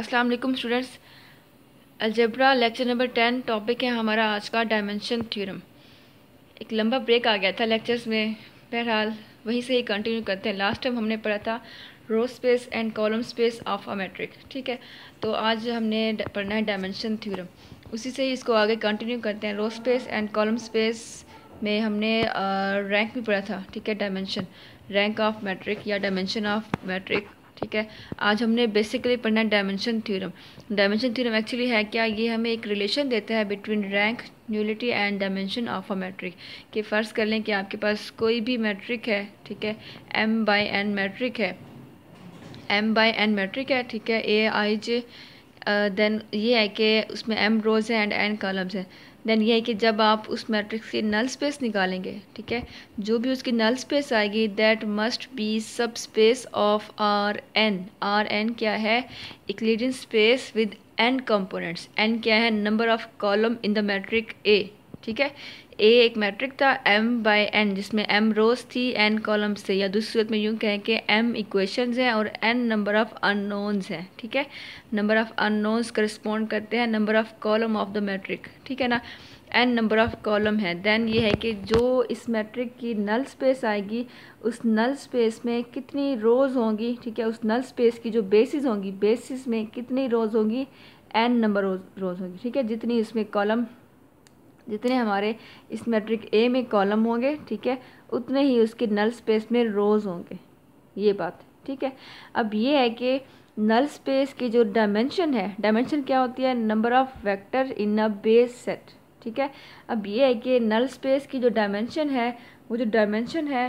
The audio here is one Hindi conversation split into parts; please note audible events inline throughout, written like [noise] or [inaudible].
अस्सलाम वालेकुम students algebra lecture number ten topic है हमारा आज का डायमेंशन थ्योरम एक लंबा ब्रेक आ गया था लेक्चर्स में बहरहाल वहीं से ही कंटिन्यू करते हैं लास्ट टाइम हमने पढ़ा था row space and column space of a matrix ठीक है तो आज हमने पढ़ना है डायमेंशन थ्योरम उसी से ही इसको आगे कंटिन्यू करते हैं row space and column space में हमने रैंक भी पढ़ा था ठीक है डायमेंशन रैंक ऑफ मैट्रिक या डायमेंशन ऑफ मैट्रिक ठीक है आज हमने बेसिकली पढ़ना है dimension theorem dimension theorem actually है क्या ये हमें एक रिलेशन देता है between rank nullity and dimension of a matrix कि फ़र्ज़ कर लें कि आपके पास कोई भी मैट्रिक है ठीक है एम बाई एन मैट्रिक है एम बाई एन मैट्रिक है ठीक है ए आई जे देन ये है कि उसमें एम रोज़ हैं एंड एन कॉलम्स हैं देन ये है कि जब आप उस मैट्रिक्स की नल स्पेस निकालेंगे ठीक है जो भी उसकी नल स्पेस आएगी that must be subspace of R N R N क्या है Euclidean space with N components N क्या है number of column in the matrix A ठीक है ए एक मैट्रिक था एम बाई एन जिसमें एम रोज थी एन कॉलम्स थे या दूसरी सूरत में यूँ कहें कि एम इक्वेशंस हैं और एन नंबर ऑफ़ अननोन्स हैं ठीक है नंबर ऑफ़ अननोन्स करस्पॉन्ड करते हैं number of column of the matrix ठीक है ना एन नंबर ऑफ़ कॉलम है देन ये है कि जो इस मैट्रिक की नल स्पेस आएगी उस नल स्पेस में कितनी रोज़ होंगी ठीक है उस नल स्पेस की जो बेसिस होंगी बेसिस में कितनी रोज़ होंगी एन नंबर रोज़ होंगी ठीक है जितनी इसमें कॉलम जितने हमारे इस मैट्रिक ए में कॉलम होंगे ठीक है उतने ही उसके नल स्पेस में रोज़ होंगे ये बात ठीक है अब ये है कि नल स्पेस की जो डायमेंशन है डायमेंशन क्या होती है number of vector in a base set ठीक है अब ये है कि नल स्पेस की जो डायमेंशन है वो जो डायमेंशन है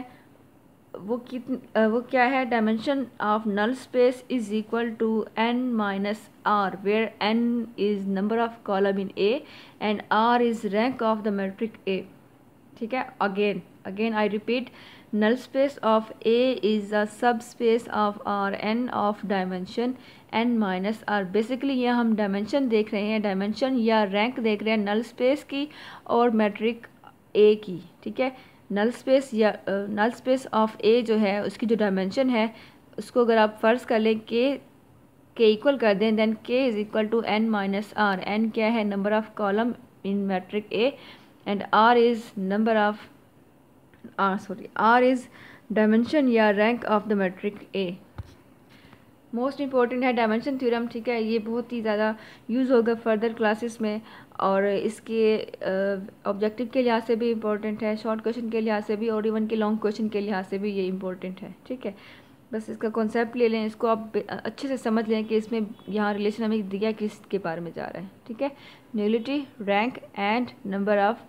वो कित वो क्या है dimension of null space is equal to N minus R where N is number of column in A and R is rank of the matrix A ठीक है again again I repeat null space of A is a subspace of R N of dimension N minus R basically यह हम डायमेंशन देख रहे हैं डायमेंशन या रैंक देख रहे हैं नल स्पेस की और मैट्रिक ए की ठीक है नल स्पेस या नल स्पेस ऑफ ए जो है उसकी जो डायमेंशन है उसको अगर आप फ़र्ज़ कर लें के के इक्वल कर दें देन के is equal to N minus R N क्या है number of column in matrix A and R is number of R sorry R is dimension या rank of the matrix A most important है डायमेंशन थ्योरम ठीक है ये बहुत ही ज़्यादा यूज़ होगा फर्दर क्लासेस में और इसके ऑब्जेक्टिव के लिहाज से भी इम्पॉर्टेंट है शॉर्ट क्वेश्चन के लिहाज से भी और इवन के लॉन्ग क्वेश्चन के लिहाज से भी ये इम्पॉर्टेंट है ठीक है बस इसका कॉन्सेप्ट ले लें इसको आप अच्छे से समझ लें कि इसमें यहाँ रिलेशन हमें दिया किस के बारे में जा रहा है ठीक है nullity rank and number of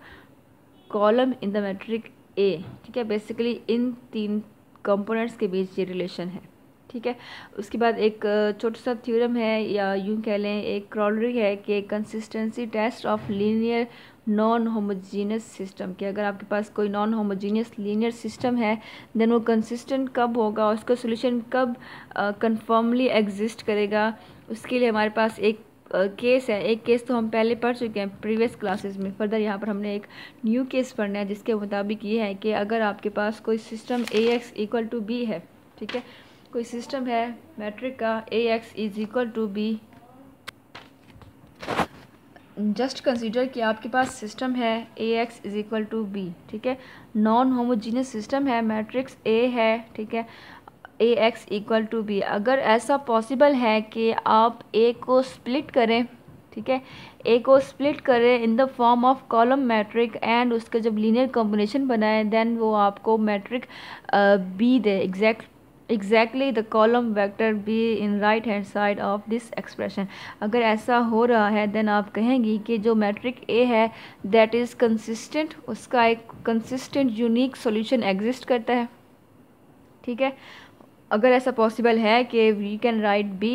column in the matrix A ठीक है बेसिकली इन तीन कंपोनेंट्स के बीच ये रिलेशन है ठीक है उसके बाद एक छोटा सा थ्योरम है या यूँ कह लें एक क्रॉलरी है कि consistency test of linear non homogeneous system कि अगर आपके पास कोई नॉन होमोजीनियस लीनियर सिस्टम है देन वो कंसिस्टेंट कब होगा उसका सोल्यूशन कब कन्फर्मली एग्जिस्ट करेगा उसके लिए हमारे पास एक केस है एक केस तो हम पहले पढ़ चुके हैं प्रीवियस क्लासेस में फर्दर यहाँ पर हमने एक न्यू केस पढ़ना है जिसके मुताबिक ये है कि अगर आपके पास कोई system A X equal to B है ठीक है कोई सिस्टम है मैट्रिक का A X is equal to B just consider कि आपके पास सिस्टम है A X is equal to B ठीक है नॉन होमोजीनियस सिस्टम है मैट्रिक्स ए है ठीक है A X equal to B अगर ऐसा पॉसिबल है कि आप ए को स्प्लिट करें ठीक है ए को स्प्लिट करें in the form of column matrix and उसका जब लीनियर कॉम्बिनेशन बनाए देन वो आपको मैट्रिक बी दे exact exactly the column vector B in right hand side of this expression अगर ऐसा हो रहा है देन आप कहेंगी कि जो मैट्रिक ए है दैट इज़ कंसिस्टेंट उसका एक कंसिस्टेंट यूनिक सोल्यूशन एग्जिस्ट करता है ठीक है अगर ऐसा पॉसिबल है कि we can write B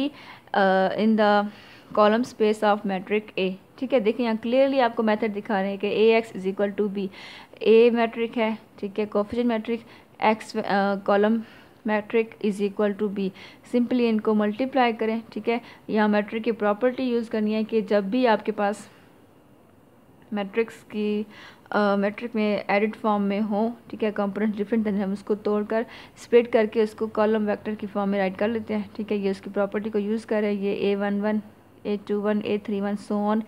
in the column space of matrix A ठीक है देखिए यहाँ क्लियरली आपको मैथड दिखा रहे हैं कि A X is equal to B A matrix है ठीक है coefficient matrix X column matrix is equal to B simply इनको मल्टीप्लाई करें ठीक है यहाँ मैट्रिक की प्रॉपर्टी यूज़ करनी है कि जब भी आपके पास मैट्रिक्स की मैट्रिक uh, में एडिट फॉर्म में हो ठीक है कंपोनेंट डिफरेंट देन हम उसको तोड़कर स्प्लिट करके उसको कॉलम वेक्टर की फॉर्म में राइट कर लेते हैं ठीक है ये उसकी प्रॉपर्टी को यूज़ करें ये A one one A two one A three one so on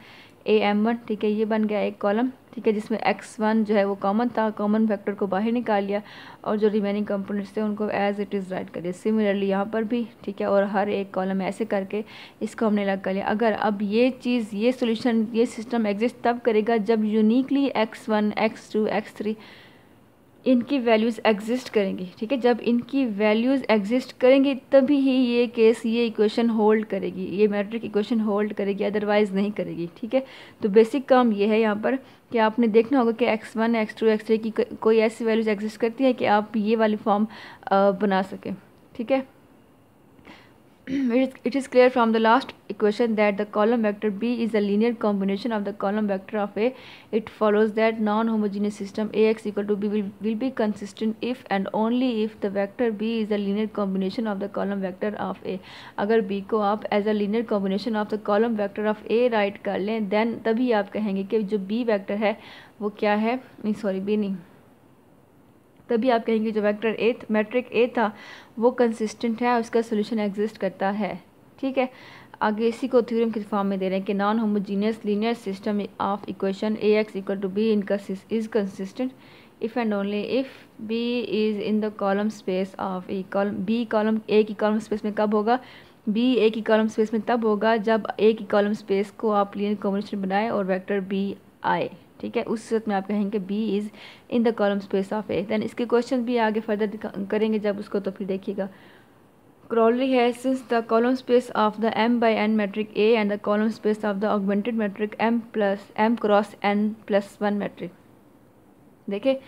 A M one ठीक है ये बन गया एक कॉलम ठीक है जिसमें एक्स वन जो है वो कॉमन था कॉमन फैक्टर को बाहर निकाल लिया और जो रिमेनिंग कंपोनेंट्स थे उनको एज इट इज़ राइट कर दिया सिमिलरली यहाँ पर भी ठीक है और हर एक कॉलम ऐसे करके इसको हमने अलग कर लिया अगर अब ये चीज़ ये सोल्यूशन ये सिस्टम एग्जिस्ट तब करेगा जब uniquely X one X two X three इनकी वैल्यूज़ एग्जिस्ट करेंगी ठीक है जब इनकी वैल्यूज़ एग्जिस्ट करेंगी तभी ही ये केस ये इक्वेशन होल्ड करेगी ये मैट्रिक इक्वेशन होल्ड करेगी अदरवाइज़ नहीं करेगी ठीक है तो बेसिक काम ये है यहाँ पर कि आपने देखना होगा कि X one X two X three की कोई ऐसी वैल्यूज़ एग्जिस्ट करती है कि आप ये वाली फॉर्म बना सकें ठीक है it is, it is clear from the last equation that the column vector B is a linear combination of the column vector of A. It follows that non-homogeneous system AX equal to B will, will be consistent if and only if the vector B is a linear combination of the column vector of A. अगर B को आप as a linear combination of the column vector of A write कर लें then तभी आप कहेंगे कि जो B vector है वो क्या है नहीं सॉरी B नहीं तभी आप कहेंगे जो वेक्टर ए मैट्रिक ए था वो कंसिस्टेंट है उसका सोल्यूशन एग्जिस्ट करता है ठीक है आगे इसी को थ्योरम के फॉर्म में दे रहे हैं कि non homogeneous linear system of equation A X equal to B इनका is consistent if and only if B is in the column space of A column B column A की कॉलम स्पेस में कब होगा बी ए की कॉलम स्पेस में तब होगा जब ए की कॉलम स्पेस को आप लीनियर कॉम्बिनेशन बनाए और वैक्टर बी आए ठीक है उस सूरत में आप कहेंगे B is in the column space of A then इसके क्वेश्चन भी आगे फर्दर करेंगे जब उसको तो फिर देखिएगा क्रॉलरी है since the column space of the M by N matrix A and the column space of the augmented matrix M plus M cross N plus one matrix देखे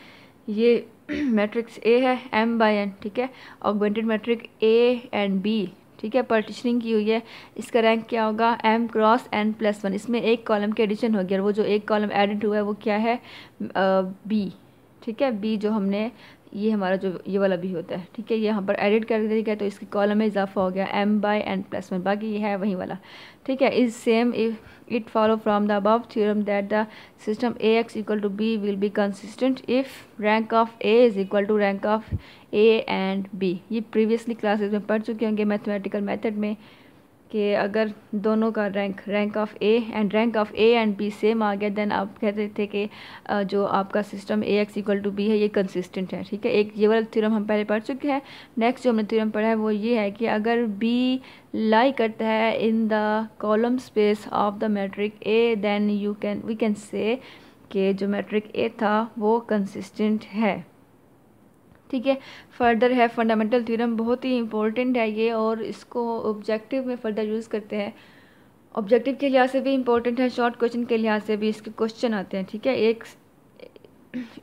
ये मैट्रिक्स [clears throat] ए है एम बाई एन ठीक है augmented matrix A and B ठीक है पार्टीशनिंग की हुई है इसका रैंक क्या होगा M cross N plus one इसमें एक कॉलम की एडिशन गया और वो जो एक कॉलम एडिट हुआ है वो क्या है बी ठीक है बी जो हमने ये हमारा जो ये वाला भी होता है ठीक है ये यहाँ पर एडिट कर दिया गया तो इसकी कॉलम में इजाफा हो गया M by N plus one बाकी ये है वही वाला ठीक है is same if it follow from the above theorem that the system A X equal to B will be consistent if rank of A is equal to rank of A and B ये प्रीवियसली क्लासेज में पढ़ चुके होंगे मैथमेटिकल मैथड में कि अगर दोनों का rank rank of A and rank of A and B same आ गया देन आप कहते थे कि जो आपका system A X equal to B है ये कंसिस्टेंट है ठीक है एक ये वाला थ्योरम हम पहले पढ़ चुके हैं नेक्स्ट जो हमने थ्योरम पढ़ा है वो ये है कि अगर बी लाई करता है in the column space of the matrix A then you can we can say कि जो मैट्रिक ए था वो कंसिस्टेंट है ठीक है फर्दर है फंडामेंटल थ्योरम बहुत ही इंपॉर्टेंट है ये और इसको ऑब्जेक्टिव में फ़र्दर यूज़ करते हैं ऑब्जेक्टिव के लिहाज से भी इम्पोर्टेंट है शॉर्ट क्वेश्चन के लिहाज से भी इसके क्वेश्चन आते हैं ठीक है एक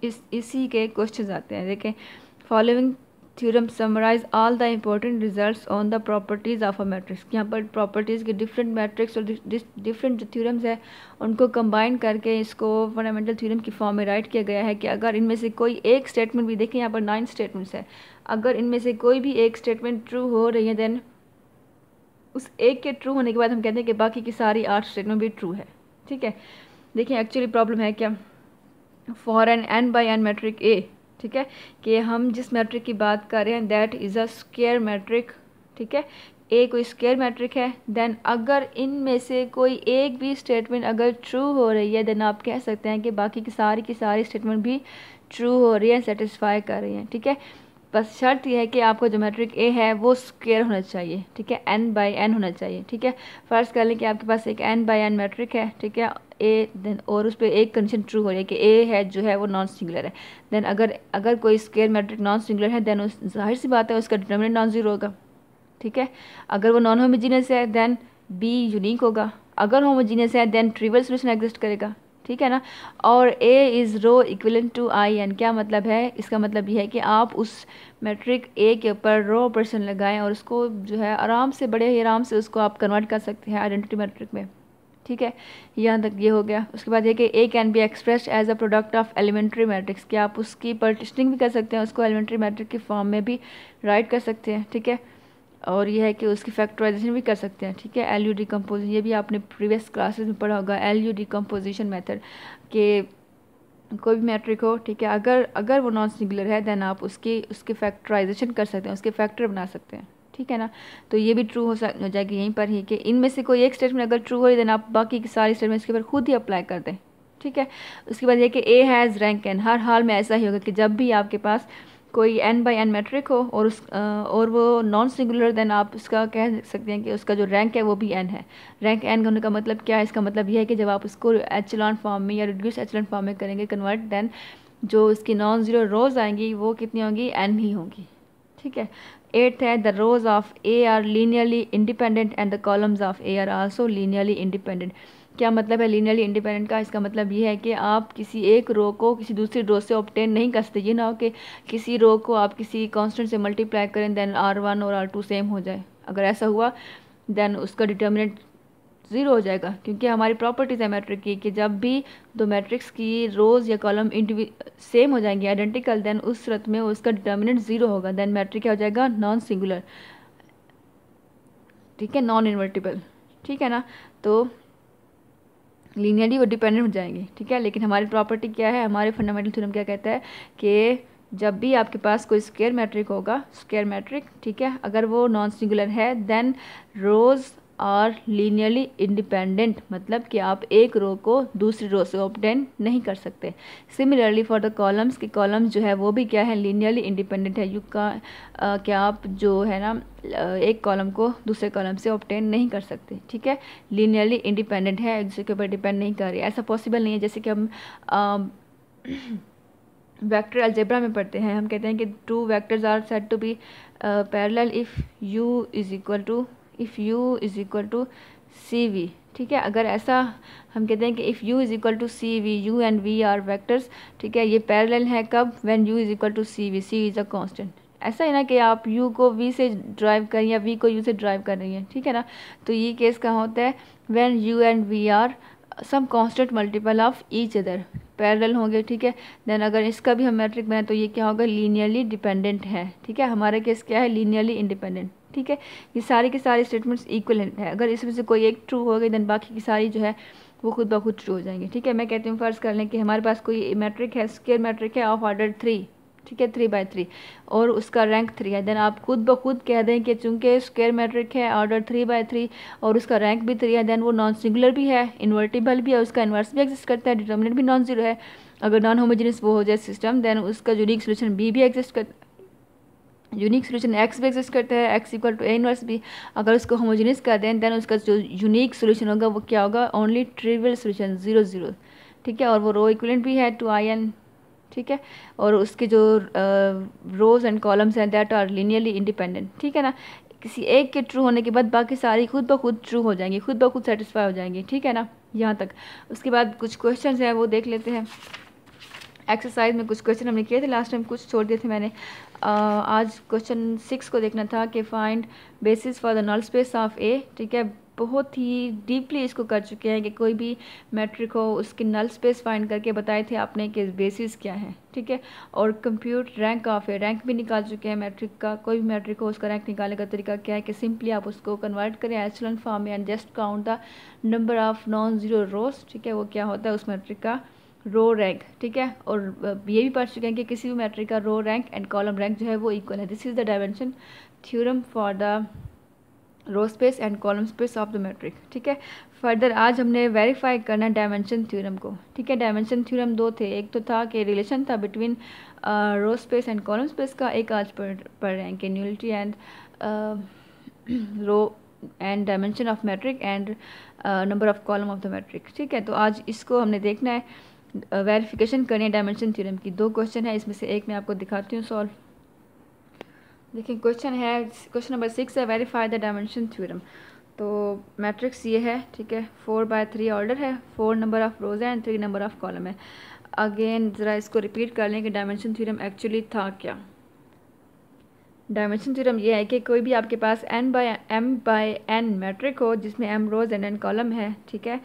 इस इसी के क्वेश्चन आते हैं देखें following theorem summarize all the important results on the properties of a matrix यहाँ पर प्रॉपर्टीज़ के डिफरेंट मैट्रिक्स और डिफरेंट जो थ्योरम्स है उनको कंबाइन करके इसको फंडामेंटल थ्योरम की फॉर्म में राइट किया गया है कि अगर इनमें से कोई एक स्टेटमेंट भी देखें यहाँ पर नाइन स्टेटमेंट्स है अगर इनमें से कोई भी एक स्टेटमेंट ट्रू हो रही है देन उस एक के ट्रू होने के बाद हम कहते हैं कि बाकी की सारी आठ स्टेटमेंट भी ट्रू है ठीक है देखिए एक्चुअली प्रॉब्लम है क्या for N N by N matrix A ठीक है कि हम जिस मैट्रिक की बात कर रहे हैं that is a square matrix ठीक है ए कोई स्केयर मैट्रिक है देन अगर इन में से कोई एक भी स्टेटमेंट अगर ट्रू हो रही है देन आप कह सकते हैं कि बाकी की सारी की सारी स्टेटमेंट भी ट्रू हो रही है सेटिस्फाई कर रही हैं ठीक है बस शर्त यह है कि आपको जो मैट्रिक ए है वो स्क्वेयर होना चाहिए ठीक है एन बाई एन होना चाहिए ठीक है फर्स्ट कर लें कि आपके पास एक एन बाई एन मैट्रिक है ठीक है ए देन और उस पर एक कंडीशन ट्रू हो जाए कि ए है जो है वो नॉन सिंगुलर है देन अगर अगर कोई स्केयर मैट्रिक नॉन सिंगुलर है देन उस जाहिर सी बात है उसका डिटर्मिनेंट नॉन ज़ीरो होगा ठीक है अगर वो नॉन होमोजीनियस है देन बी यूनिक होगा अगर होमोजीनियस है देन ट्रिवल सोल्यूशन एग्जिस्ट करेगा ठीक है ना और A is row equivalent to I N क्या मतलब है इसका मतलब यह है कि आप उस मैट्रिक ए के ऊपर रो ऑपरेशन लगाएं और उसको जो है आराम से बड़े ही आराम से उसको आप कन्वर्ट कर सकते हैं आइडेंटिटी मैट्रिक में ठीक है यहाँ तक ये हो गया उसके बाद ये कि A can be express as a product of elementary matrix कि आप उसकी पर्टिशनिंग भी कर सकते हैं उसको एलिमेंट्री मैट्रिक के फॉर्म में भी राइट कर सकते हैं ठीक है और ये है कि उसकी फैक्टराइजेशन भी कर सकते हैं ठीक है एल यू डिकम्पोजिशन ये भी आपने प्रीवियस क्लासेस में पढ़ा होगा एल यू डिकम्पोजिशन मैथड के कोई भी मैट्रिक हो ठीक है अगर अगर वो नॉन सिंगुलर है देन आप उसकी उसके फैक्टराइजेशन कर सकते हैं उसके फैक्टर बना सकते हैं ठीक है ना तो ये भी ट्रू हो सक हो जाएगी यहीं पर ही कि इनमें से कोई एक स्टेटमेंट अगर ट्रू हो देन आप बाकी सारे सारी स्टेटमेंट्स के ऊपर खुद ही अप्लाई कर दें ठीक है उसके बाद ये कि ए हैज़ रैंक एन हर हाल में ऐसा ही होगा कि जब भी आपके पास कोई एन बाई एन मैट्रिक हो और उस और वो नॉन सिंगुलर देन आप उसका कह सकते हैं कि उसका जो रैंक है वो भी एन है रैंक एन होने का मतलब क्या है इसका मतलब यह है कि जब आप उसको एचलॉन फॉर्म में या रिड्यूस एचलॉन फॉर्म में करेंगे कन्वर्ट दैन जो उसकी नॉन ज़ीरो रोज़ आएंगी वो कितनी होंगी एन ही होंगी ठीक है एट्थ है the rows of A are linearly independent and the columns of A are also linearly independent क्या मतलब है लीनियरली इंडिपेंडेंट का इसका मतलब ये है कि आप किसी एक रो को किसी दूसरी रो से ऑप्टेन नहीं कर सकते ये ना हो कि किसी रो को आप किसी कॉन्स्टेंट से मल्टीप्लाई करें देन आर वन और आर टू सेम हो जाए अगर ऐसा हुआ दैन उसका डिटर्मिनेंट ज़ीरो हो जाएगा क्योंकि हमारी प्रॉपर्टीज़ है मैट्रिक की कि जब भी दो मैट्रिक्स की रोज़ या कॉलम इंडिवि सेम हो जाएंगे आइडेंटिकल दैन उस सूरत में उसका डिटर्मिनेंट ज़ीरो होगा दैन मैट्रिक क्या हो जाएगा नॉन सिंगुलर ठीक है नॉन इन्वर्टिबल ठीक है ना तो लीनियरली वो डिपेंडेंट हो जाएंगे ठीक है लेकिन हमारी प्रॉपर्टी क्या है हमारे फंडामेंटल थ्योरम क्या कहता है कि जब भी आपके पास कोई स्केयर मैट्रिक होगा स्केयर मैट्रिक ठीक है अगर वो नॉन सिंगुलर है then rows are linearly independent मतलब कि आप एक रो को दूसरी रो से ऑप्टेन नहीं कर सकते सिमिलरली फॉर द कॉलम्स के कॉलम्स जो है वो भी क्या है लीनियरली इंडिपेंडेंट है यू का आ, क्या आप जो है ना एक कॉलम को दूसरे कॉलम से ऑप्टेन नहीं कर सकते ठीक है लीनियरली इंडिपेंडेंट है एक दूसरे के ऊपर डिपेंड नहीं कर रही ऐसा पॉसिबल नहीं है जैसे कि हम वैक्टर वेक्टर [clears throat] में पढ़ते हैं हम कहते हैं कि two vectors are said to be parallel if U is equal to if U is equal to C V ठीक है अगर ऐसा हम कहते हैं कि if U is equal to C V U and V are vectors ठीक है ये पैरेलल है कब when U is equal to C V C is a constant ऐसा है ना कि आप यू को वी से ड्राइव करें या वी को यू से ड्राइव कर रही हैं ठीक है ना तो ये केस कहाँ होता है when U and V are some constant multiple of each other parallel होंगे ठीक है देन अगर इसका भी हम मैट्रिक बनाए तो ये क्या होगा लीनियरली डिपेंडेंट है ठीक है हमारा केस क्या है लीनियरली इंडिपेंडेंट ठीक है ये सारे के सारे स्टेटमेंट्स इक्वल है अगर इसमें से कोई एक ट्रू हो गई देन बाकी की सारी जो है वो खुद ब खुद ट्रू हो जाएंगे ठीक है मैं कहती हूँ फ़र्ज़ कर लें कि हमारे पास कोई मैट्रिक है स्केयर मैट्रिक है ऑफ ऑर्डर थ्री ठीक है थ्री बाई थ्री और उसका रैंक थ्री है देन आप खुद ब खुद कह दें कि चूंकि स्केयर मैट्रिक है ऑर्डर थ्री बाई थ्री और उसका रैंक भी थ्री है देन वो नॉन सिंगुलर भी है इन्वर्टिबल भी है उसका इन्वर्स भी एग्जिस्ट करता है डिटर्मिनेट भी नॉन जीरो है अगर नॉन होमोजीनियस वो हो जाए सिस्टम देन उसका यूनिक सोल्यूशन बी भी एग्जिस्ट कर यूनिक सोल्यूशन एक्स भी एग्जिस्ट करता है X equal to A inverse भी अगर उसको होमोजीनियस कर दें देन उसका जो यूनिक सोल्यूशन होगा वो क्या होगा only trivial solution zero zero ठीक है और वो रो इक्वलेंट भी है टू आई एन ठीक है और उसके जो रोज एंड कॉलम्स हैं दैट आर लीनियरली इंडिपेंडेंट ठीक है ना किसी एक के ट्रू होने के बाद बाकी सारी खुद ब खुद ट्रू हो जाएंगी खुद ब खुद सेटिस्फाई हो जाएंगी ठीक है ना यहाँ तक उसके बाद कुछ क्वेश्चन हैं वो देख लेते हैं एक्सरसाइज में कुछ क्वेश्चन हमने किए थे लास्ट टाइम कुछ छोड़ दिए थे मैंने आज क्वेश्चन सिक्स को देखना था कि find basis for the null space of A ठीक है बहुत ही डीपली इसको कर चुके हैं कि कोई भी मैट्रिक हो उसकी नल स्पेस फाइंड करके बताए थे आपने कि बेसिस क्या है ठीक है और कंप्यूट रैंक ऑफ है रैंक भी निकाल चुके हैं मैट्रिक का कोई भी मैट्रिक हो उसका रैंक निकालने का तरीका क्या है कि सिंपली आप उसको कन्वर्ट करें एचलन फॉर्म में and just count the number of non zero rows ठीक है वो क्या होता है उस मैट्रिक का रो रैंक ठीक है और ये भी पढ़ चुके हैं कि किसी भी मैट्रिक का row rank and column rank जो है वो इक्वल है this is the dimension theorem for the row space and column space of the matrix ठीक है फर्दर आज हमने वेरीफाई करना है डायमेंशन थ्योरम को ठीक है डायमेंशन थ्योरम दो थे एक तो था कि रिलेशन था between row space and column space का एक आज पढ़ पढ़ रहे हैं कि nullity and row and dimension of matrix and number of column of the matrix ठीक है तो आज इसको हमने देखना है वेरिफिकेशन करनी है डायमेंशन थ्योरम की दो क्वेश्चन है इसमें से एक मैं आपको दिखाती हूँ सॉल्व देखिए क्वेश्चन है क्वेश्चन नंबर सिक्स है वेरीफाई द डायमेंशन थ्योरम तो मैट्रिक्स ये है ठीक है फोर बाय थ्री ऑर्डर है फोर नंबर ऑफ रोज़ है and three number of column है अगेन ज़रा इसको रिपीट कर लें कि डायमेंशन थ्योरम एक्चुअली था क्या डायमेंशन थ्योरम ये है कि कोई भी आपके पास N by M by N matrix हो जिसमें M rows and N column है ठीक है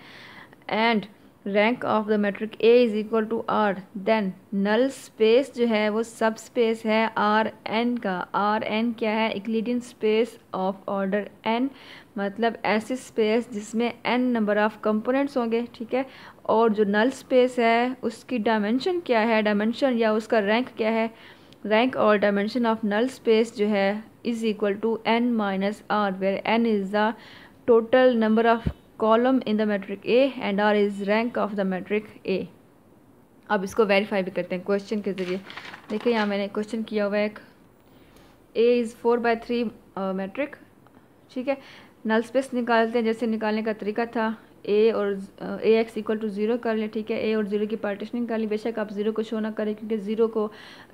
and rank of the matrix A is equal to R then null space जो है वो सब स्पेस है आर एन का आर एन क्या है Euclidean space of order N मतलब ऐसी स्पेस जिसमें एन नंबर ऑफ़ कंपोनेंट्स होंगे ठीक है और जो नल स्पेस है उसकी डायमेंशन क्या है डायमेंशन या उसका रैंक क्या है रैंक और डायमेंशन ऑफ नल स्पेस जो है is equal to N minus R where N is the total number of column in the matrix A and R is rank of the matrix A अब इसको वेरीफाई भी करते हैं क्वेश्चन के ज़रिए देखिए यहाँ मैंने क्वेश्चन किया हुआ है एक A is four by three matrix ठीक है नल स्पेस निकालते हैं जैसे निकालने का तरीका था ए और A X equal to zero कर लें ठीक है ए और ज़ीरो की पार्टीशनिंग कर ली बेशक आप ज़ीरो को शो ना करें क्योंकि ज़ीरो को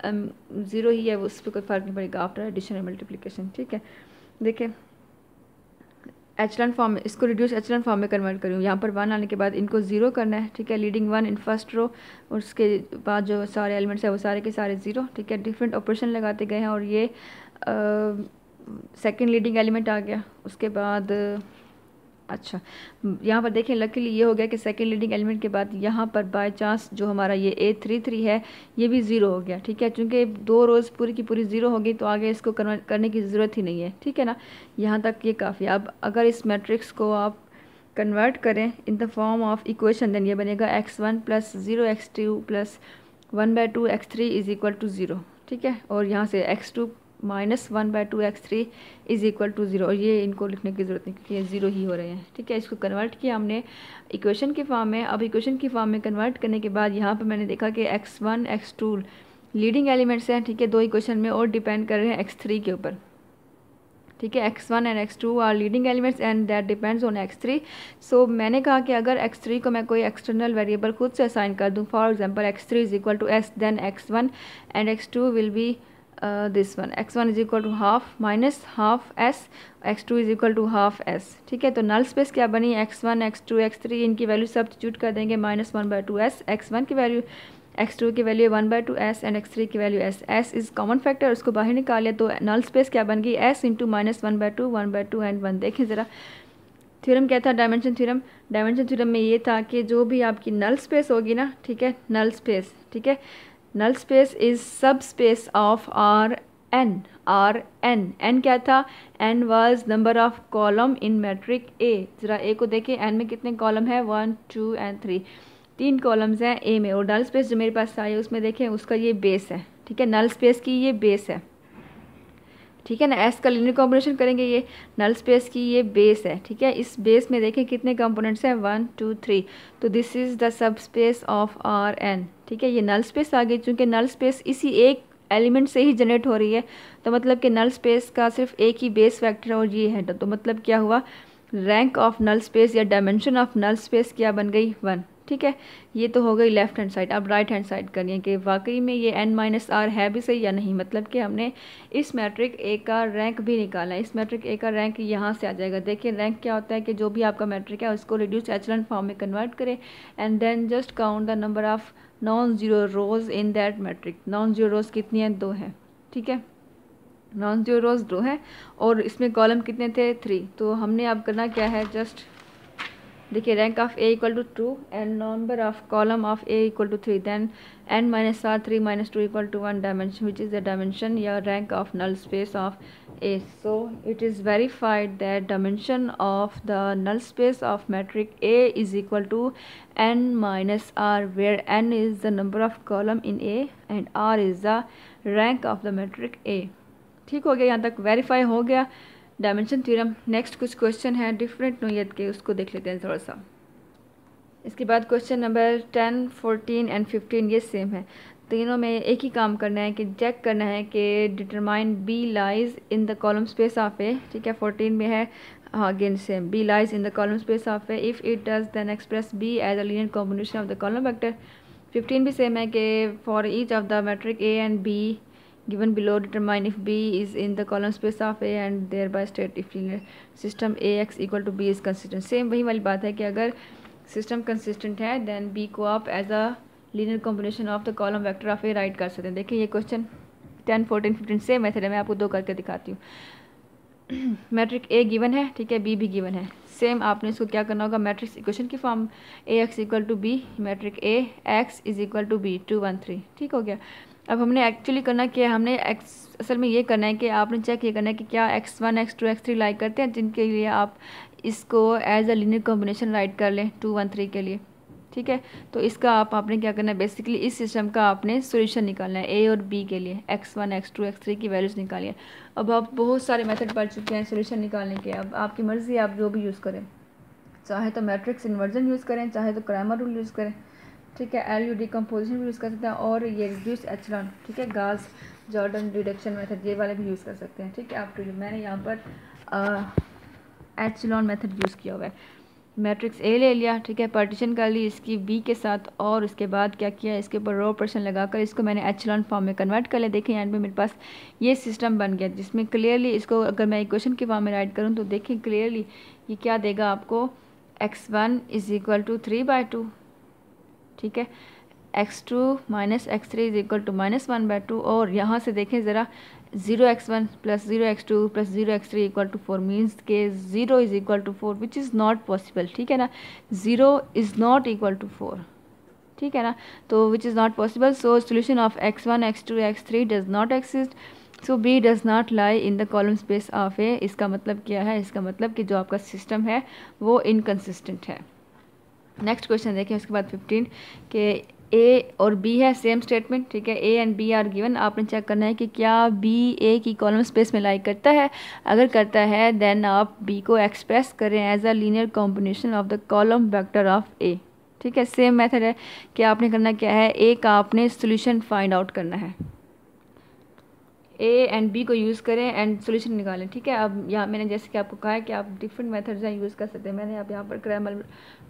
ज़ीरो ही है उस पर कोई फ़र्क नहीं पड़ेगा आफ्टर एडिशन और ठीक है देखें एचलन फॉर्म इसको रिड्यूस एचलन फॉर्म में कन्वर्ट करूँ यहाँ पर वन आने के बाद इनको ज़ीरो करना है ठीक है leading one in first row और उसके बाद जो सारे एलिमेंट्स हैं वो सारे के सारे ज़ीरो ठीक है डिफरेंट ऑपरेशन लगाते गए हैं और ये सेकेंड लीडिंग एलिमेंट आ गया उसके बाद अच्छा यहाँ पर देखें लकीली ये हो गया कि सेकेंड लीडिंग एलिमेंट के बाद यहाँ पर बाय चांस जो हमारा ये ए थ्री थ्री है ये भी ज़ीरो हो गया ठीक है चूँकि दो रोज़ पूरी की पूरी ज़ीरो हो गई तो आगे इसको करने की ज़रूरत ही नहीं है ठीक है ना यहाँ तक ये काफ़ी अब अगर इस मैट्रिक्स को आप कन्वर्ट करें in the form of equation then ये बनेगा X one plus zero X two plus one by two X three is equal to zero ठीक है और यहाँ से X two minus one by two X three is equal to zero और ये इनको लिखने की ज़रूरत नहीं क्योंकि ये ज़ीरो ही हो रहे हैं ठीक है इसको कन्वर्ट किया हमने इक्वेशन के फॉर्म में अब इक्वेशन के फॉर्म में कन्वर्ट करने के बाद यहाँ पर मैंने देखा कि X one X two leading elements हैं ठीक है दो इक्वेशन में और डिपेंड कर रहे हैं एक्स थ्री के ऊपर ठीक है X one and X two are leading elements and that depends on X three so मैंने कहा कि अगर एक्स थ्री को मैं कोई एक्सटर्नल वेरिएबल खुद से असाइन कर दूँ for example X three is equal to S then X one and X two will be this one X one is equal to half minus half S X two is equal to half S ठीक है तो नल स्पेस क्या बनी X X one two X three इनकी वैल्यू सब चूट कर देंगे minus one by two S X one की वैल्यू एक्स टू की value one by two S and X three की value S S is common factor उसको बाहर निकालिए तो नल स्पेस क्या बन गई S into minus one by two one by two and one देखें ज़रा थ्योरम क्या था डायमेंशन थ्योरम डायमेंशन थ्योरम में ये था कि जो भी आपकी नल स्पेस होगी ना ठीक है नल स्पेस ठीक है null space is subspace of R N R N N क्या था N was number of column in matrix A ज़रा ए को देखें एन में कितने कॉलम है वन टू एंड थ्री तीन कॉलम्स हैं ए में और नल स्पेस जो मेरे पास आई है उसमें देखें उसका ये बेस है ठीक है नल स्पेस की ये बेस है ठीक है ना एस का लिनियर कॉम्बिनेशन करेंगे ये नल स्पेस की ये बेस है ठीक है इस बेस में देखें कितने कंपोनेंट्स हैं वन टू थ्री तो this is the subspace of R N ठीक है ये नल स्पेस आ गई चूँकि नल स्पेस इसी एक एलिमेंट से ही जनरेट हो रही है तो मतलब कि नल स्पेस का सिर्फ एक ही बेस फैक्टर और ये है तो मतलब क्या हुआ रैंक ऑफ नल स्पेस या डायमेंशन ऑफ नल स्पेस क्या बन गई वन ठीक है ये तो हो गई लेफ़्ट हैंड साइड अब राइट हैंड साइड करिए कि वाकई में ये एन माइनस आर है भी सही या नहीं मतलब कि हमने इस मैट्रिक ए का रैंक भी निकाला है इस मैट्रिक ए का रैंक यहाँ से आ जाएगा देखिए रैंक क्या होता है कि जो भी आपका मैट्रिक है उसको रिड्यूस एचलन फॉर्म में कन्वर्ट करें and then just count the number of non zero rows in that matrix non zero rows कितनी हैं दो हैं ठीक है नॉन ज़ीरो रोज़ दो है और इसमें कॉलम कितने थे थ्री तो हमने अब करना क्या है जस्ट देखिए rank of A equal to two and number of column of A equal to three then N minus R three minus two equal to one dimension which is the dimension या rank of null space of A so it is verified that dimension of the null space of matrix A is equal to N minus R where N is the number of column in A and R is the rank of the matrix A ठीक हो गया यहाँ तक वेरीफाई हो गया डायमेंशन थ्योरम नेक्स्ट कुछ क्वेश्चन है डिफरेंट नोयत के उसको देख लेते हैं थोड़ा सा इसके बाद question number ten fourteen and fifteen ये सेम है तीनों में एक ही काम करना है कि चेक करना है कि determine B lies in the column space of A ठीक है फोर्टीन में है again same B lies in the column space of A if it does then express B as a linear combination of the column vector fifteen भी सेम है कि for each of the matrix A and B given below determine if b is in the column space of a and thereby state if linear system ax equal to b is consistent same वही वाली बात है कि अगर system consistent है then b को आप as a linear combination of the column vector of a write कर सकते हैं देखिए ये question 10, 14, 15 सेम मेथड है मैं आपको दो करके दिखाती हूँ मैट्रिक ए गिवन है ठीक है बी भी गिवन है सेम आपने इसको क्या करना होगा मैट्रिक्स इक्वेशन की form A X equal to B matrix A X is equal to B two one three ठीक हो गया अब हमने एक्चुअली करना क्या है हमने एक्स असल में ये करना है कि आपने चेक ये करना है कि क्या X one X two X three like करते हैं जिनके लिए आप इसको as a linear combination write कर लें टू वन थ्री के लिए ठीक है तो इसका आप आपने क्या करना है बेसिकली इस सिस्टम का आपने सोल्यूशन निकालना है ए और बी के लिए X one X two X three की वैल्यूज़ निकाली है अब आप बहुत सारे मेथड पढ़ चुके हैं सोल्यूशन निकालने के अब आपकी मर्ज़ी आप जो भी यूज़ करें चाहे तो मैट्रिक्स इन्वर्जन यूज़ करें चाहे तो क्राइमर रूल यूज़ करें ठीक है एल यू डिकम्पोजिशन भी यूज़ कर सकते हैं और ये रिड्यूस एचलॉन ठीक है गाज जॉर्डन रिडक्शन मेथड ये वाले भी यूज़ कर सकते हैं ठीक है आप टू यू मैंने यहाँ पर एचलॉन मेथड यूज़ किया हुआ है मैट्रिक्स ए ले लिया ठीक है पार्टीशन कर ली इसकी बी के साथ और उसके बाद क्या किया इसके ऊपर रो ऑपरेशन लगाकर इसको मैंने एचलॉन फॉर्म में कन्वर्ट कर लिया देखें एंड में मेरे पास ये सिस्टम बन गया जिसमें क्लियरली इसको अगर मैं इक्वेशन के फॉर्म में राइट करूँ तो देखें क्लियरली ये क्या देगा आपको X one is equal to three by two ठीक है X two minus X three is equal to minus one by two और यहाँ से देखें ज़रा zero X one plus zero X two plus zero X three equal to four means के zero is equal to four which is not possible ठीक है ना zero is not equal to four ठीक है ना तो विच is not possible so solution of X one X two X three does not exist so B does not lie in the column space of A इसका मतलब क्या है इसका मतलब कि जो आपका सिस्टम है वो इनकन्सिस्टेंट है नेक्स्ट क्वेश्चन देखें उसके बाद फिफ्टीन के ए और बी है सेम स्टेटमेंट ठीक है A and B are given आपने चेक करना है कि क्या बी ए की कॉलम स्पेस में लाइक करता है अगर करता है देन आप बी को एक्सप्रेस करें as a linear combination of the column vector of A ठीक है सेम मेथड है कि आपने करना क्या है ए का आपने सोल्यूशन फाइंड आउट करना है ए एंड बी को यूज़ करें एंड सोल्यूशन निकालें ठीक है अब यहाँ मैंने जैसे कि आपको कहा है कि आप डिफरेंट मेथड्स हैं यूज़ कर सकते हैं मैंने अब यहाँ पर क्रैमल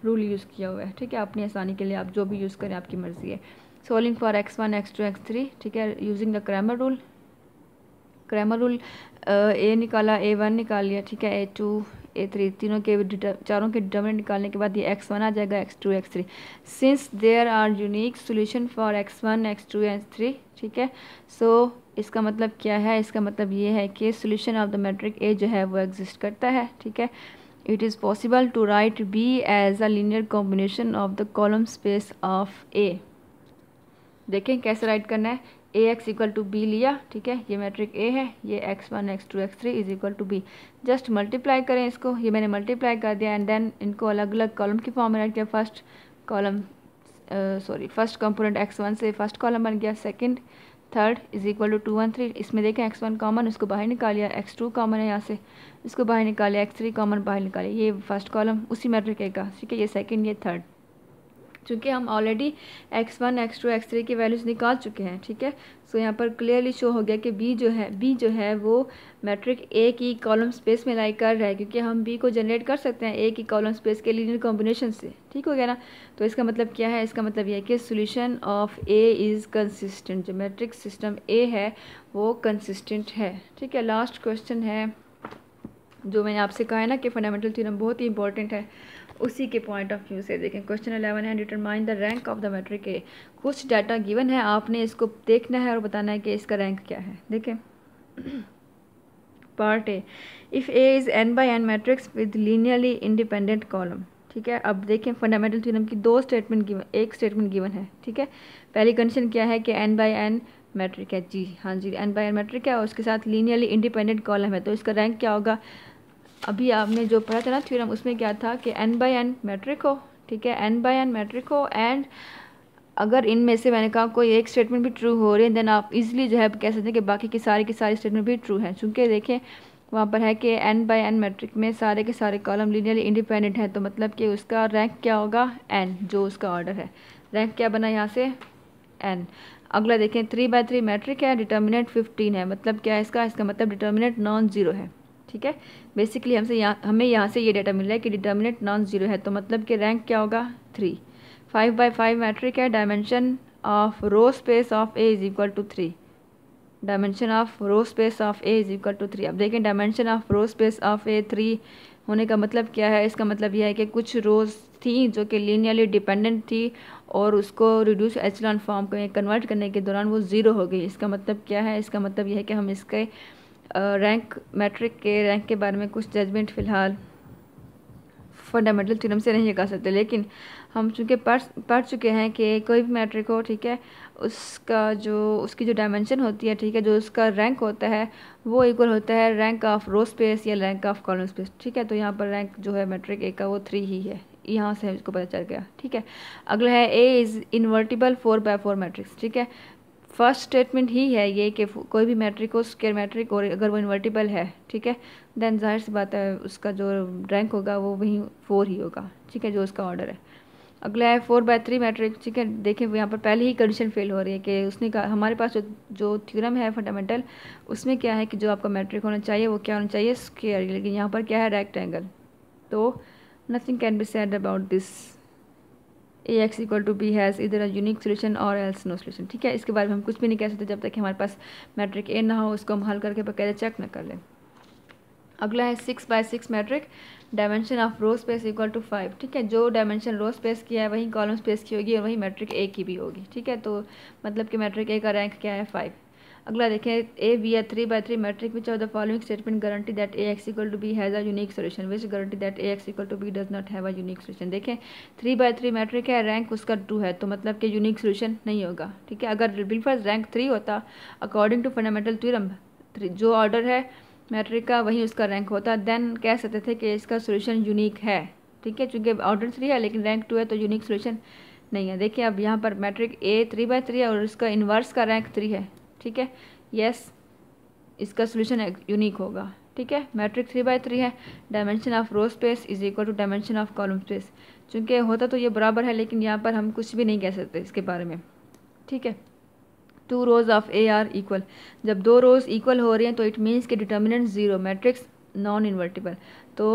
रूल यूज़ किया हुआ है ठीक है अपनी आसानी के लिए आप जो भी यूज़ करें आपकी मर्ज़ी है solving for X one X two X three ठीक है using the Cramer rule Cramer rule A निकाला ए वन निकाल लिया ठीक है ए टू ए थ्री तीनों के चारों के डिटर्मिनेंट निकालने के बाद ये एक्स वन आ जाएगा X two X three since there are unique solution for X one X two X three ठीक है सो इसका मतलब क्या है इसका मतलब ये है कि solution of the matrix A जो है वो एग्जिस्ट करता है ठीक है it is possible to write B as a linear combination of the column space of A देखें कैसे राइट करना है A X equal to B लिया ठीक है ये मैट्रिक ए है ये X one X two X three is equal to B just multiply करें इसको ये मैंने मल्टीप्लाई कर दिया एंड देन इनको अलग अलग कॉलम की फॉर्म में रख दिया first column sorry first component X one से फर्स्ट कॉलम बन गया second third is equal to two one three इसमें देखें एक्स वन कॉमन उसको बाहर निकालिया एक्स टू कॉमन है यहाँ से इसको बाहर निकालिया एक्स थ्री कॉमन बाहर निकालिया ये फर्स्ट कॉलम उसी मैट्रिक का ठीक है ये सेकंड ये थर्ड चूँकि हम already X one X two X three की वैल्यूज़ निकाल चुके हैं ठीक है सो यहाँ पर क्लियरली शो हो गया कि बी जो है बी जो है वो मैट्रिक ए की कॉलम स्पेस में लाई कर रहा है क्योंकि हम बी को जनरेट कर सकते हैं ए की कॉलम स्पेस के लीनियर कॉम्बिनेशन से ठीक हो गया ना तो इसका मतलब क्या है इसका मतलब यह है कि solution of A is consistent जो मैट्रिक सिस्टम ए है वो कंसिस्टेंट है ठीक है लास्ट क्वेश्चन है जो मैंने आपसे कहा है ना कि फंडामेंटल थ्योरम बहुत ही इंपॉर्टेंट है उसी के पॉइंट ऑफ व्यू से देखें क्वेश्चन अलेवन है determine the rank of the matrix A कुछ डाटा गिवन है आपने इसको देखना है और बताना है कि इसका रैंक क्या है देखें part A if A is N by N matrix with linearly independent column ठीक है अब देखें फंडामेंटल थ्योरम की दो स्टेटमेंट गिवन एक स्टेटमेंट गिवन है ठीक है पहली कंडीशन क्या है कि एन बाई एन मैट्रिक है जी हाँ जी एन बाई एन मैट्रिक है और उसके साथ लीनियरली इंडिपेंडेंट कॉलम है तो इसका रैंक क्या होगा अभी आपने जो पढ़ा था ना थ्योरम उसमें क्या था कि एन बाई एन मैट्रिक हो ठीक है एन बाई एन मैट्रिक हो एंड अगर इनमें से मैंने कहा कोई एक स्टेटमेंट भी ट्रू हो रही है देन आप इजीली जो है कह सकते हैं कि बाकी के सारे के सारे स्टेटमेंट भी ट्रू हैं चूँकि देखें वहाँ पर है कि एन बाई एन मैट्रिक में सारे के सारे कॉलम लीनियरली इंडिपेंडेंट हैं तो मतलब कि उसका रैंक क्या होगा एन जो उसका ऑर्डर है रैंक क्या बना यहाँ से एन अगला देखें थ्री बाई थ्री मैट्रिक है डिटर्मिनेट फिफ्टीन है मतलब क्या है इसका इसका मतलब डिटर्मिनेट नॉन ज़ीरो है ठीक है बेसिकली हमसे यहाँ हमें यहाँ से ये डेटा मिल रहा है कि डिटर्मिनेट नॉन ज़ीरो है तो मतलब कि रैंक क्या होगा three five by five matrix है dimension of row space of A is equal to three dimension of row space of A is equal to three अब देखें dimension of row space of A three होने का मतलब क्या है इसका मतलब यह है कि कुछ रोज थी जो कि लीनियरली डिपेंडेंट थी और उसको रिड्यूस एचलॉन फॉर्म को कन्वर्ट करने के दौरान वो ज़ीरो हो गई इसका मतलब क्या है इसका मतलब यह है कि हम इसके रैंक मैट्रिक के रैंक के बारे में कुछ जजमेंट फ़िलहाल फंडामेंटल थ्योरम से नहीं लगा सकते लेकिन हम चूँकि पढ़ पढ़ चुके हैं कि कोई भी मैट्रिक हो ठीक है उसका जो उसकी जो डायमेंशन होती है ठीक है जो उसका रैंक होता है वो इक्वल होता है रैंक ऑफ रो स्पेस या रैंक ऑफ कॉलम स्पेस ठीक है तो यहाँ पर रैंक जो है मैट्रिक ए का वो थ्री ही है यहाँ से इसको पता चल गया ठीक है अगला है A is invertible four by four matrix ठीक है फर्स्ट स्टेटमेंट ही है ये कि कोई भी मैट्रिक हो स्केयर मैट्रिक और अगर वो इन्वर्टिबल है ठीक है देन जाहिर सी बात है उसका जो रैंक होगा वो वहीं फोर ही होगा ठीक है जो उसका ऑर्डर है अगला है फोर बाय थ्री मैट्रिक ठीक है देखें यहाँ पर पहले ही कंडीशन फेल हो रही है कि उसने कहा हमारे पास जो जो थ्योरम है फंडामेंटल उसमें क्या है कि जो आपका मैट्रिक होना चाहिए वो क्या होना चाहिए स्केयर लेकिन यहाँ पर क्या है रेक्टेंगल तो nothing can be said about this A X equal to B has इधर यूनिक सोल्यूशन और एल्स नो सोल्यूशन ठीक है इसके बारे में हम कुछ भी नहीं कह सकते जब तक हमारे पास मैट्रिक ए ना हो उसको हम हल करके बकायदा चेक ना कर लें अगला है six by six matrix dimension of row space equal to five ठीक है जो डायमेंशन रो स्पेस की है वही कॉलम स्पेस की होगी और वही मैट्रिक ए की भी होगी ठीक है तो मतलब कि मैट्रिक ए का रैंक क्या है फाइव अगला देखें A we are three by three matrix which of the following statement guarantee that A X equal to B has a unique solution which guarantee that A X equal to B does not have a unique solution देखें थ्री बाई थ्री मैट्रिक है रैंक उसका टू है तो मतलब कि यूनिक सोल्यूशन नहीं होगा ठीक है अगर बिल्फर्स रैंक थ्री होता अकॉर्डिंग टू फंडामेंटल थ्योरम जो ऑर्डर है मैट्रिक का वही उसका रैंक होता देन कह सकते थे कि इसका सोल्यूशन यूनिक है ठीक है चूंकि ऑर्डर थ्री है लेकिन रैंक टू है तो यूनिक सोल्यूशन नहीं है देखिए अब यहाँ पर matrix A three by three है और इसका इन्वर्स का रैंक थ्री है ठीक है यस इसका सोल्यूशन यूनिक होगा ठीक है मैट्रिक थ्री बाई थ्री है dimension of row space is equal to dimension of column space चूँकि होता तो ये बराबर है लेकिन यहाँ पर हम कुछ भी नहीं कह सकते इसके बारे में ठीक है two rows of A are equal जब दो रोज इक्वल हो रहे हैं तो इट मीन्स के determinant zero matrix non invertible तो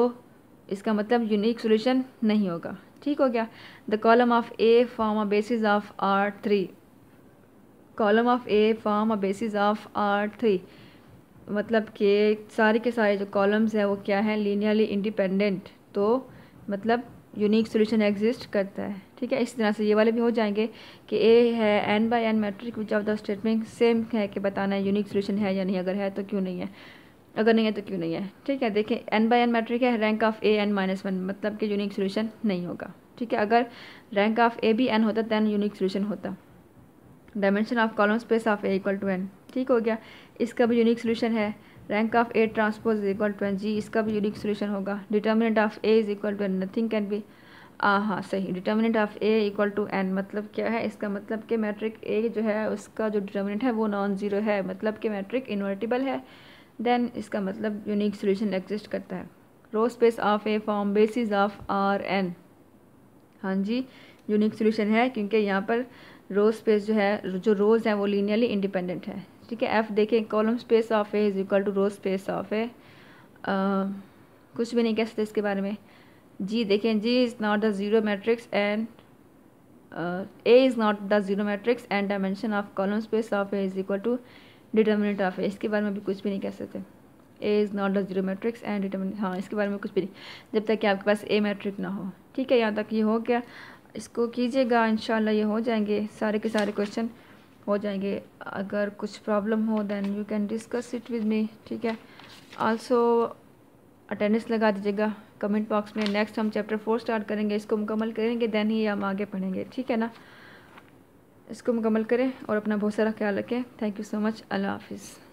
इसका मतलब यूनिक सोल्यूशन नहीं होगा ठीक हो गया the column of A form a basis of R three column of A form a basis of R three मतलब कि सारे के सारे जो कॉलम्स हैं वो क्या हैं लीनियरली इंडिपेंडेंट तो मतलब यूनिक सोल्यूशन एग्जिस्ट करता है ठीक है इस तरह से ये वाले भी हो जाएंगे कि ए है N by N matrix which of the statement same है कि बताना है यूनिक सोल्यूशन है या नहीं अगर है तो क्यों नहीं है अगर नहीं है तो क्यों नहीं है ठीक है देखें एन बाई एन मैट्रिक है rank of A N minus one मतलब कि यूनिक सोल्यूशन नहीं होगा ठीक है अगर रैंक ऑफ ए भी एन होता दैन यूनिक सोल्यूशन होता dimension of column space of A equal to n ठीक हो गया इसका भी यूनिक सोल्यूशन है rank of A transpose is equal to n जी इसका भी यूनिक सोल्यूशन होगा determinant of A is equal to n nothing can be हाँ सही determinant of A equal to n मतलब क्या है इसका मतलब कि मैट्रिक ए जो है उसका जो डिटर्मिनेंट है वो नॉन ज़ीरो है मतलब कि मैट्रिक इन्वर्टिबल है देन इसका मतलब यूनिक सोल्यूशन एग्जिस्ट करता है row space of A form basis of R n हाँ जी यूनिक सोल्यूशन है क्योंकि यहाँ पर रो स्पेस जो है जो रोज़ हैं वो लीनियरली इंडिपेंडेंट है ठीक है एफ़ देखें column space of A is equal to row space of A कुछ भी नहीं कह सकते इसके बारे में जी देखें G is not the zero matrix and A is not the zero matrix and dimension of column space of A is equal to determinant of A इसके बारे में भी कुछ भी नहीं कह सकते A is not the zero matrix and determinant हाँ इसके बारे में कुछ भी नहीं जब तक कि आपके पास ए मैट्रिक ना हो ठीक है यहाँ तक ये हो गया इसको कीजिएगा इन ये हो जाएंगे सारे के सारे क्वेश्चन हो जाएंगे अगर कुछ प्रॉब्लम हो then you can discuss it with me ठीक है आल्सो अटेंडेंस लगा दीजिएगा कमेंट बॉक्स में नेक्स्ट हम चैप्टर फोर स्टार्ट करेंगे इसको मुकम्मल करेंगे दैन ही हम आगे पढ़ेंगे ठीक है ना इसको मुकम्मल करें और अपना बहुत सारा ख्याल रखें थैंक यू सो मच अल्लाह हाफिज़